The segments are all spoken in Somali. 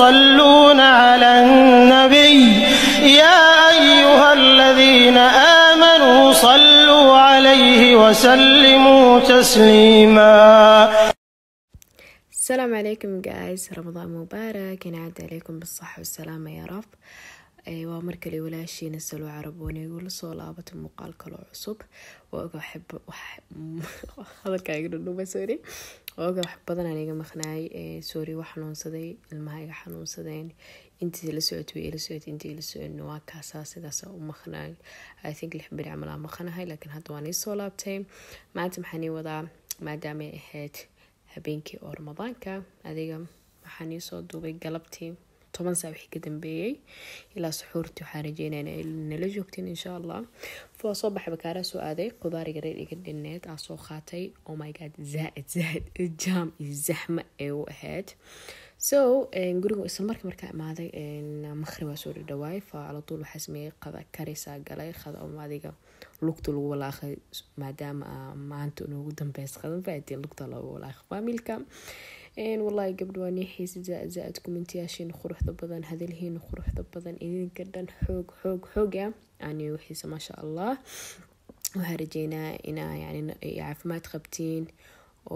يصلون على النبي يا أيها الذين آمنوا صلوا عليه وسلموا تسليما السلام عليكم جايز رمضان مبارك ينعاد عليكم بالصحة والسلامة يا رب waa markale walaashiina salo caraboone igula soo laabatay muuqaal kaloo cusub hadalkaaigadhudhuubasorwaaga wax badanaan iga maqnaayay sori waa xanuunsaday ilmaha iga xanuunsadeen intii la socotay ila socotay intii ila socodna waa kaasaa sidaasa u maqnaay i think lix beri camal maqanahay laakiin hadda waan iisoo laabtay maanta maxaan ii wadaa maadaamay ahayd habeenkii oo ramadaanka adiga waxaan iisoo duubay galabtii toban saac wixii ka dambeeyey ilaa suxuurtii waxaan rajeynayna nala joogteen insha allah fuwa soo baxay bakaaraa soo aaday qudaariga reer iga dhineed aa soo qaatay oh my god zaaid zaaid jaam iyo zaxma ee u ahayd so guriga islamarka markii markaa imaaday maqhrib waa soo dhadhawaay fa alatuul waxaa sameeyey qada karisaa galay qada om adiga lugta lagu walaaqay maadaama ah, maanta noogu dambeys qadan faatiin lugta loogu walaaqay faamilka walai gabdhawaani xiisa zaaad kumantiyaashiin quruxda badan hadalhiina quruxda badan idinka dhan xoog xoog xooga ani xiisa maasha allah waxaa rajeynaa inaa caafimaad qabtiin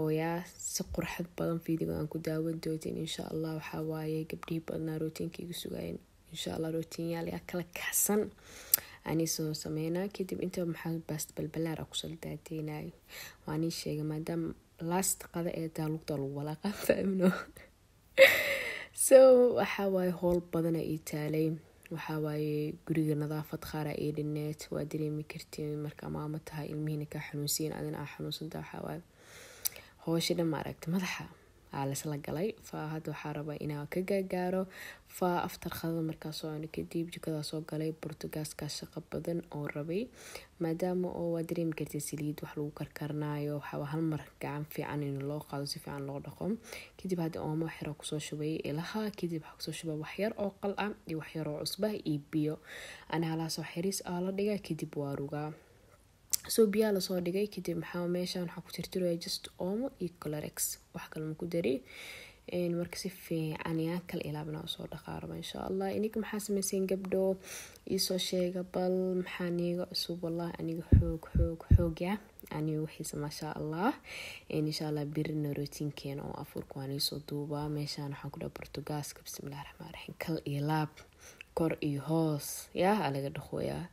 ooyaa si qurxad badan video aan ku daawan dootin insha allah waxaa waaye gabdhihii badnaa rootiinka igu sugaayeen insha allah rootiinyaal yaa kala kaxsan ani soo sameynaa kadib inta maxaa baast balbalaar a kusoo daadeynayo waa nin maadaama last qada ee daalugtaa lagu walaaqa faamno so waxawaaye howl badana ii taalay waxawaaye guriga nadaafad qaaraa ii dhineed waa dareemi kartiin marka maama tahay ilmihiina kaa xanuunsiin adina aa xanuunsantaa waxawaaye hoosha dhan ma aragta madaxa aa laisla galay fa hadda waxaa rabaa inaa ka gaagaaro fa aftar khadada markaasoo aan kadib jikadaa soo galay bortugaaska shaqo badan oo rabay maadaama oo waa dareemi kartay saliid wax lagu karkarnaayo waxaaba halmar gacan fiican in loo qaado si fiican loo dhaqo kadib hadda oomo waxyar kusoo shubay ilaha kadib waxaa kusoo shuba waxyar oo qal ah iyo waxyaroo cusbah iyo biyo ana halaasoo xiriis aa la dhiga kadib waa rugaa so biyaa lasoo dhigay kadib maxaa meeshaan waxaa ku tirtiraya just omo iyo colorex wax kale ma ku dari marka si fiican yaa kala ilaabina usoo dhaqaaraba insha allah iniga maxaa sameyseen gabdho iisoo sheega bal maxaa niiga cusub wallah aniga xoog xoog xoogya aniga waxiisa maasha allah insha allah birina rootiinkeena oo afurka iisoo duubaa meeshaan waxaan ku dhaha bortugaaska bismillahi raxmaan raxiim kal ilaab kor iyo hoos yaa alaga dhaqooyaa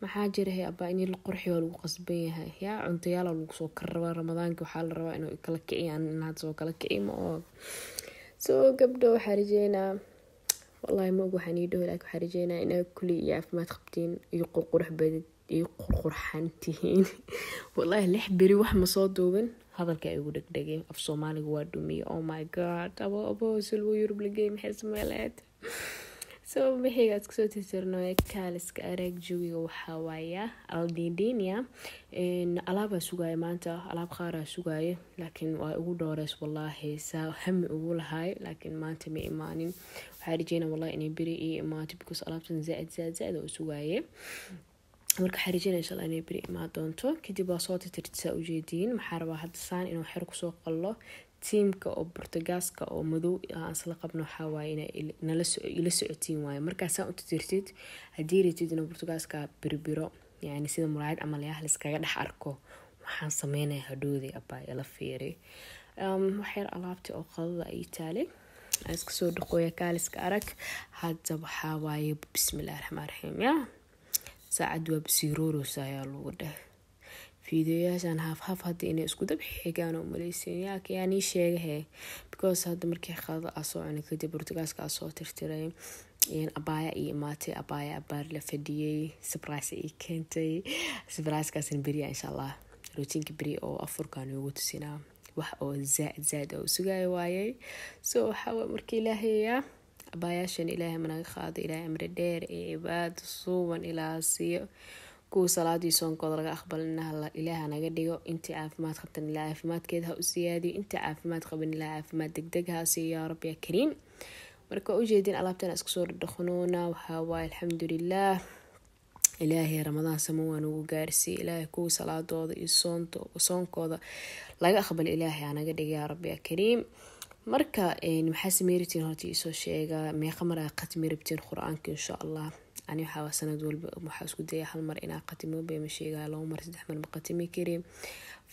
maxaa jirahay abaa in qurxiy waa lagu qasban yahay yaa cuntayaal lagu soo kar rabaa ramadaanki waxaa la rabaa inuu kala kiciyaan inaad soo kala kici ma oo soo gabdho waxaa rajeynaa wallaahi ma og waxaan ii dhaho laakiin waxaa rajeynaa inaa kulli iyo caafimaad qabtiin iyo qurqurux badid iyo qurqurxan tihiin wallaahi lix beri wax ma soo duuban hadalka ay ugu dhegdhegay af soomaaliga waa dhumiye oh my god abo abo silwo yurub lagey maxay sameeleed so wixiyga aan iskusoo tirtirno kaaliska areeg jawiga waxaa waaya aldindenia alaabaa sugaayo maanta alaab qaaraa sugaayo laakiin waa igu dhooreys wallaahi saa hami ugu lahaay laakiin maanta ma imaanin waxaa rajeyna wallahi inay beri iyo imaato because alaabtan zaaid zaaid zaaid oo sugaaye marka xariijina insha alla inay beri imaan doonto kadib waa soo tirtirtisaa ujeediin maxaa rabaa hadda saan inuu xer kusoo qallo tiimka oo bortogaaska oo madow aan isla qabno waxaa inay ila socotiin waaye markaasaa saa u titirtid haddii ratid inuu bortogaaska birbiro yacni sida muraayad camal ah dhex arko waxaan sameynaya hadhooday abaa ila fiiri waxyar alaabti oo qadada ay taalay iska soo dhaqooya kaaliska arag hadda waxaa waaye bismillahi raxmaan raxiim ya saacad waa basiirooroosa ayaa lagu dheh fiideoyaashan hafhaf hadda inay isku dab xigaan oo malayseen yaaka yaa nii sheegahe because hadda markii qadada aa soo kadib burtugaaska aa tirtiray abaaya iyo imaatay abaaya abaar la fadhiyey sabrice ay keentay sabricekaasna beriya insha allah rootiinka beri oo afurkan noogu tusinaa wax oo zaaid zaaid oo sugaya waayey so waxaa marka ilaahayaa abaayaashan ilaahay managa qaado ilaahay amri dheer ee cibaada suuban ilaa kuwa salaadii soonkooda laga aqbalo inahala ilaaha naga dhigo intii caafimaad qabtan ilaa caafimaadkeed ha u siyaadiyo intii caafimaad qaban ilaa caafimaad degdeg ha siiyo yaa rabbi yaa kariim marka ujeedin alaabtan isku soo dhadhaqunoona waxaa alxamdulilaah ilaahay ramadaan samo waa nagu gaarsiiye ilaahay kuwa salaadooda iyo soonkooda laga aqbalo ilaahay anaga dhiga yaa rabbi yaa kariim marka maxaa sameyratiin horta iisoo sheegaa meeqa maraa khatmi rabtiin qur-aanka insha allah ani waxaa sanad walba waxaa isku daya hal mar inaa qatimo beemasheegaa labo mar saddex mar ma qatimi kari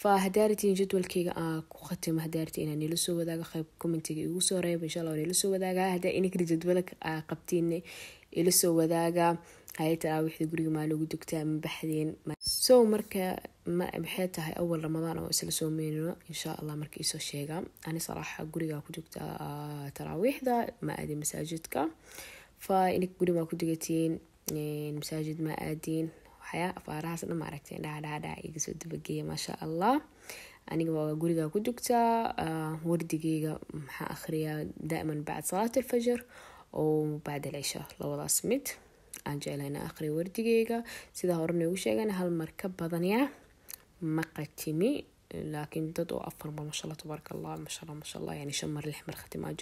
fa hadaaritiin jadwalkeyga aa ku qatimo hadaaritiin inaa nila soo wadaago qayb commentiga igu soo reeb insha allah nila soo wadaaga hadaa inikri jadwala aa qabtiin ila soo wadaaga hay taraawixda guriga maa lagu dugtaa mabaxdeen so marka maxay tahay awal ramadaan oo isla soomeynno insha allah marka iisoo sheega ani saraaxa guriga ku jogta taraawiixda ma aadin masaajidka fa in guri baa ku dugatiin masaajid maa aadiin afaarahaas dhan maaragta indhaadhaadhaa iga soo dabageeya maasha allah aniga waa gurigaa ku dugtaa ah, wardigeyga maxaa akhriyaa daiman bacd salaat alfajr oo bacd alcisha labadaas mid aan jeclayna akhriya wardigeyga sidaa horena igu sheegan hal mar ka badanya ma khatimi laakiin dad oo afar mar maasha allah tabaaraka allah maasha allah maasha allah yani shan mar lix mar khatimaa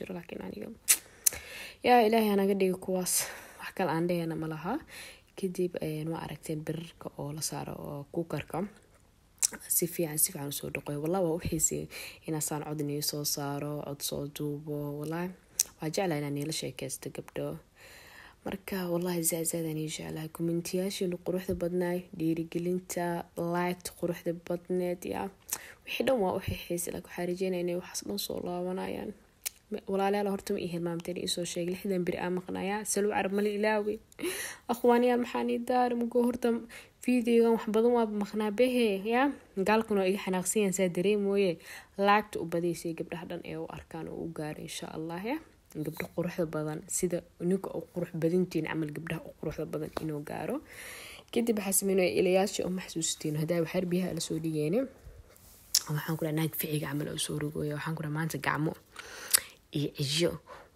yaa ilaahay hanaga dhiga kuwaas wax kale aan dhehayna ma laha kadib waa aragteen birarka oo la saaro oo kuukarka si fiican si fiican usoo dhaqoy wallah waa u xiisiyay inaasaan cod soo saaro cod soo duubo wallahi waa jeclaa inaan niila sheekaysto gabdho marka wallahi zaadzaadaan ii jeclahay kommentiyaashiina quruxda badnaay dhiirigelinta light quruxda badneed ya wixii dhan waa u xixiisay waxaa rajeynaya inay waxaas dhan soo laabanayaan walaalyaal horta ma ii hilmaamteen iisoo sheegay lixdan beri aa maqnayaa salow carab mala ilaawe akhwaaniyaal maxaan ii daari horta videogan wax badan waaba maqnaa behe yaa gaalkuna iga xanaaqsan yahan saa dareemooye laagta u badaysay gabdhaha dhan ee u arkaan oo u gaaro insha allah ya gabdho quruxda badan sida ninka u qurux badantiin camal gabdhaha u quruxda badan inuu gaaro kadib waxaa sameynaya ilayaasha uma xasuusteen hadaa waxaar biyaha la soo waxaan kudhaa naag ficiga camal soo rogooya waxaan kudhaa maanta gacmo iyo cisho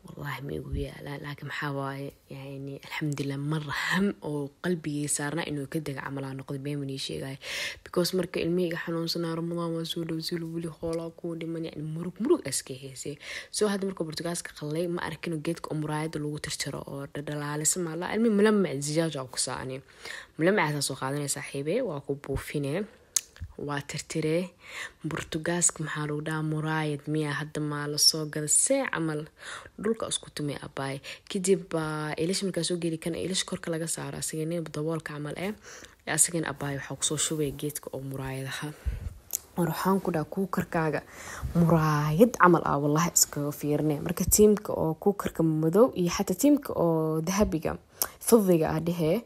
wallaahi ma igu yaalaa laakiin maxaa waaye yani alxamdulilah mar ham oo qalbigay saarnaa inuu ka dega camalaa noqda beemani sheegaya because marka ilmihayga xanuunsanaa ramadaan waa soo dhowsil wuli hoolaa kuu dhiman yani murug murug aska heysay soo hadda marka burtugaaska qallay ma arkino geedka oo muraayada lagu tirtiro oo dhadhalaalisa maala ilmi mulamac zijaaja ku saani soo qaadanay saaxiibe waa ku buufine waa tirtire bortugaaska maxaa lagu dhahaa muraayad miya hadda maa lasoo gada see camal dhulka isku tumay abaay kadib baa elish markaa soo geeli kana elish korka laga saaro asigana daboolka camal eh. ee asigana abaay waxaa kusoo shubaya geedka oo muraayadaha war waxaan ku dhaha kuukarkaaga muraayad camal ah wallahi iskaga fiirne marka tiimka oo kuukarka madow iyo xataa tiimka oo dahabiga faddiga ah dhehee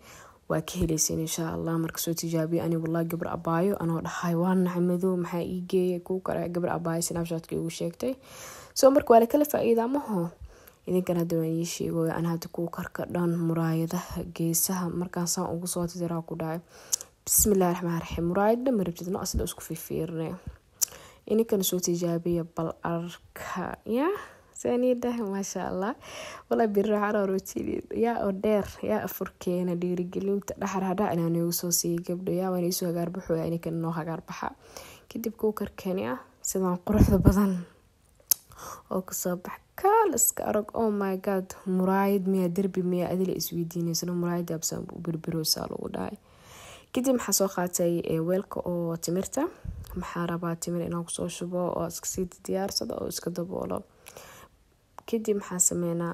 waa ka heleysin insha allah marka soo tijaabiyo ani wallaahi gabar abaayo anoo dhahay waa nahay maxaa ii geeya kuu kale gabar abaayo snabshatkii ugu sheegtay soo marka waa lakala faa-iidaa maho idinkan hadda waan ii sheego an hadda kuu dhan muraayadaha geesaha markaan saan ugu soo tidiraa ku dhahay bismillahi raxmaan raxiim muraayad dhan marabtid asla isku fiirfiirne ininkan soo tijaabiya bal arka yah saaniyadah maasha allah wala biro carootiid yaa oo dheer yaa afurkeena dhiirigelinta dhaxarhadha inaanigu soo siiyay gabdho yaa waan iisu hagaarbaxoya ininkan inoo hagaarbaxa kadib kuukarkeeni ah sidaan quruxda badan oo kasoo bax kaaliska arag oh my god muraayad miyaa derbi miyaa adila isweydiineysano muraayad absaan u lagu dhahay kadib maxaa soo qaatay eh, weelka oo timirta maxaa rabaa timir inaan kusoo shubo oo iskasii diyaarsado oo iska daboolo kadib maxaa sameynaa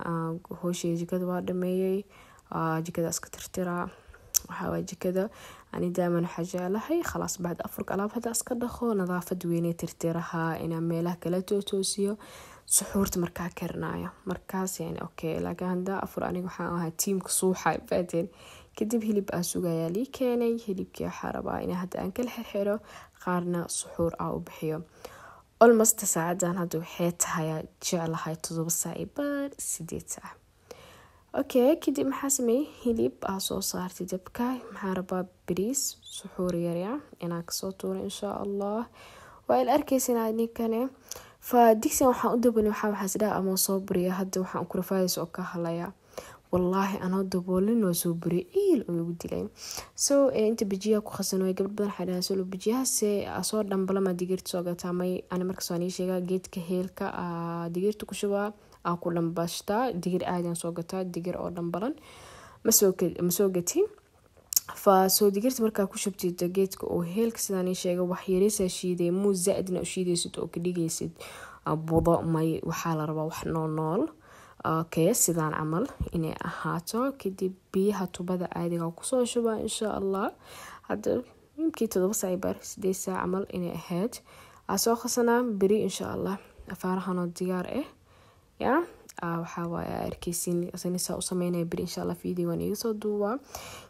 hooshii ah, jikada waa dhameeyey ah, jikada iska tirtiraa waxaawaa jikada ani daaman waxaa jeclahay khalaas bacd afurka alaab hadda iska dhaqo nadaafad weyne tirtiraha inaa meelaha kala tootoosiyo suxuurta markaa karinaaya markaas yani okay laakiin hadda afur aniga waxaan ahaa tiimka suuxa baateen kadib hilib aan sugayaa lii keenay hilibkii waxaa rabaa in hadda aan kala xirxiro qaarna suxuur aa u bixiyo olmosta saacadan hadda waxay tahay jeclahay todoba saa i bar sideed saac okay kadib maxaa sameeyey hilib aa soo saartay dabka maxaa rabaa bariis suxuur yarya inaa kasoo tuura inshaa allah waa il arkaysanaa ninkane fa digsigan waxaan u dabalin waxaa waxaasdhaha ama soo buriya hadda waxaan kurafaadas oo ka halaya wallaahi anoo daboolin waa soo buriy ciil ugu dileen so eh, inta bijiyaha ku khasano gabdh badan waxaa solo bijiyahaas asoo ah, dhanbalama digirta soo gataa ana markas waan ii sheegaa geedka heelka ah, digirta ku shubaa aan ah, ku dhambashtaa digir aadaan soo gataa digir oo dhanbalan masoo gati fa digirta markaa ku shubtid geedka oo heelka sidaan sheega wax yarisaa shiiday muu zaadna u oo ka dhigaysid budo may waxaa la rabaa wax nool nool okay sidaan camal inay ahaato kadib biyaha tubada caadiga kusoo shubaa insha allah hada imkii todoba saabar sideed saa camal inay ahayd soo qasanaa beri insha allah afaarahanoo diyaar ah eh. ya waxaawaay arkeysin sanisaa u sameynaya beri insha allah videogan iga soo duubaa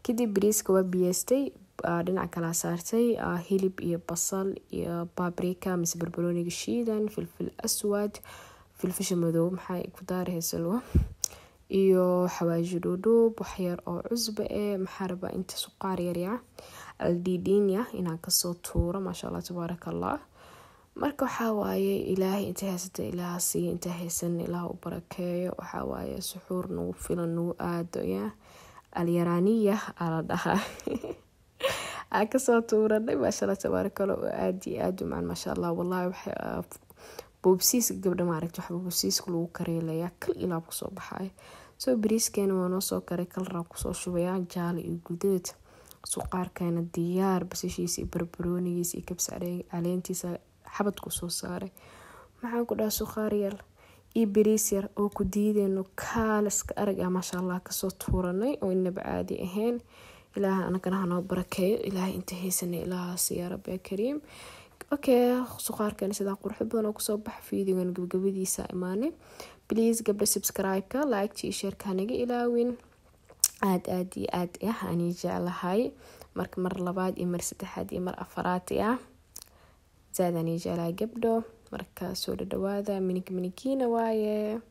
kadib beriiska waa biyeestay dhinaca kalaa saartay hilib iyo basal iyo babrika mise barbarooniga shiidan filfil aswad filfisha madow maxaa ku daarihaysa iyo xawaaji dhuudhuub waxyar oo cusba ee eh, maxaa rabaa inta suqaar yarya aldidhiinya inaan kasoo tuuro maasha allah tabaaraka allah marka waxaa waaye ilaahay intay haysata ilaah siiya intay haysan ilaah u barakeeyo waxaa waaye suxuur nagu filan nagu aado ya alyaraaniya ala dhahaa aan kasoo tuuranay maasha allah tabaaraka oo aad iyo aad u macaan maasha allah wallahi waxay ah, boobsiiska gabdha maaragti waxba boobsiiska lagu kareelayaa kal ilaab kusoo baxaay soo bariiskeena waa noosoo karay kal kusoo shubayaa jaale iyo guduud suqaarkeena diyaar basashiisa iyo barbaroonigiisa iyo kabsaareega caleentiisa xabad kusoo saaray maxaan ku dhaha suqaar yar iyo bariis yar oo ku diideyno kaaliska araga ah maasha allah kasoo tuuranay oo inaba caadi ahayn ilaaha anagana hanoo barakeeyo ilaaha inta haysanay ilaahaasi rabbi kariim okay suqaarkeena sidaa qurxo badan oo kusoo baxa videogan gabagabadiisa imaanay bliase gabdha subscribe-ka like iyo sheerka hanaga ilaawin aada aada iyo aad ah anii jeclahay marka mar labaad iyo mar saddexaad iyo mar afaraad ah zaad anii jeclahay gabdho marka soo dhadhawaada minik minikiina waaye